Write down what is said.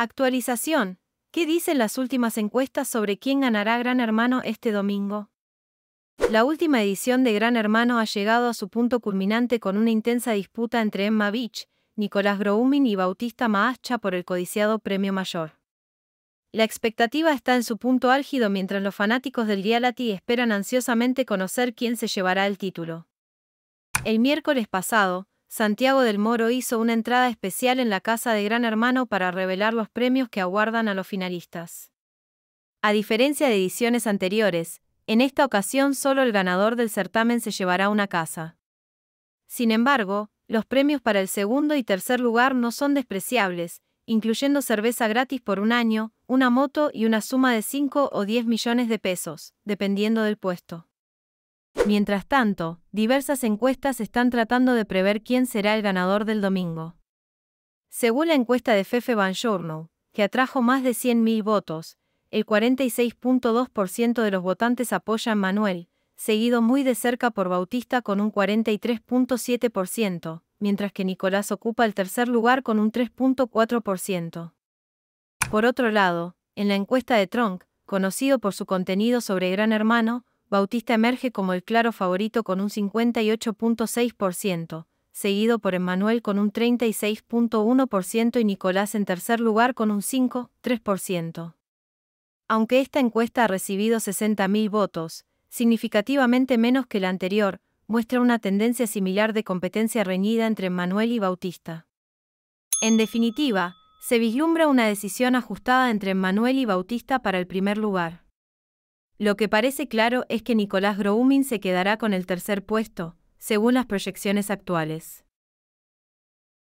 Actualización. ¿Qué dicen las últimas encuestas sobre quién ganará Gran Hermano este domingo? La última edición de Gran Hermano ha llegado a su punto culminante con una intensa disputa entre Emma Beach, Nicolás Groumin y Bautista Maascha por el codiciado premio mayor. La expectativa está en su punto álgido mientras los fanáticos del reality esperan ansiosamente conocer quién se llevará el título. El miércoles pasado, Santiago del Moro hizo una entrada especial en la casa de Gran Hermano para revelar los premios que aguardan a los finalistas. A diferencia de ediciones anteriores, en esta ocasión solo el ganador del certamen se llevará una casa. Sin embargo, los premios para el segundo y tercer lugar no son despreciables, incluyendo cerveza gratis por un año, una moto y una suma de 5 o 10 millones de pesos, dependiendo del puesto. Mientras tanto, diversas encuestas están tratando de prever quién será el ganador del domingo. Según la encuesta de Fefe Van que atrajo más de 100.000 votos, el 46.2% de los votantes apoya a Manuel, seguido muy de cerca por Bautista con un 43.7%, mientras que Nicolás ocupa el tercer lugar con un 3.4%. Por otro lado, en la encuesta de Tronc, conocido por su contenido sobre Gran Hermano, Bautista emerge como el claro favorito con un 58.6%, seguido por Emmanuel con un 36.1% y Nicolás en tercer lugar con un 5.3%. Aunque esta encuesta ha recibido 60.000 votos, significativamente menos que la anterior, muestra una tendencia similar de competencia reñida entre Manuel y Bautista. En definitiva, se vislumbra una decisión ajustada entre Manuel y Bautista para el primer lugar. Lo que parece claro es que Nicolás Groumin se quedará con el tercer puesto, según las proyecciones actuales.